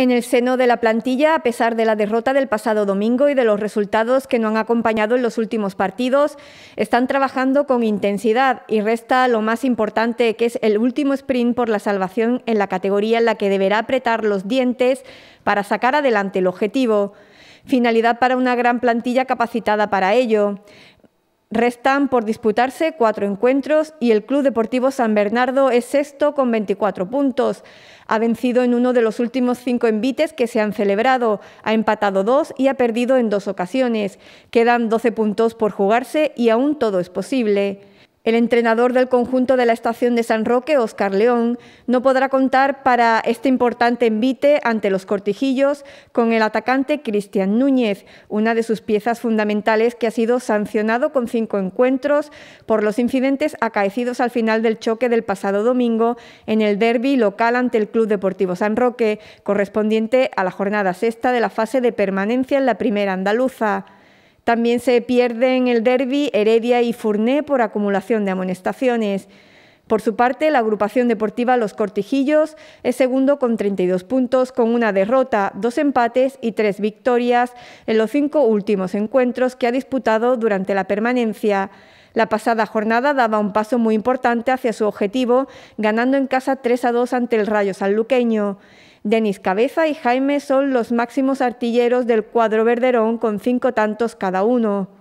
En el seno de la plantilla, a pesar de la derrota del pasado domingo y de los resultados que no han acompañado en los últimos partidos, están trabajando con intensidad y resta lo más importante, que es el último sprint por la salvación en la categoría en la que deberá apretar los dientes para sacar adelante el objetivo finalidad para una gran plantilla capacitada para ello. Restan por disputarse cuatro encuentros y el Club Deportivo San Bernardo es sexto con 24 puntos. Ha vencido en uno de los últimos cinco envites que se han celebrado, ha empatado dos y ha perdido en dos ocasiones. Quedan 12 puntos por jugarse y aún todo es posible. El entrenador del conjunto de la estación de San Roque, Oscar León, no podrá contar para este importante envite ante los cortijillos con el atacante Cristian Núñez, una de sus piezas fundamentales que ha sido sancionado con cinco encuentros por los incidentes acaecidos al final del choque del pasado domingo en el derby local ante el Club Deportivo San Roque, correspondiente a la jornada sexta de la fase de permanencia en la primera andaluza. También se pierden el derby Heredia y Furné por acumulación de amonestaciones. Por su parte, la agrupación deportiva Los Cortijillos es segundo con 32 puntos, con una derrota, dos empates y tres victorias en los cinco últimos encuentros que ha disputado durante la permanencia. La pasada jornada daba un paso muy importante hacia su objetivo, ganando en casa 3 a 2 ante el Rayo Sanluqueño. Denis Cabeza y Jaime son los máximos artilleros del cuadro verderón con cinco tantos cada uno.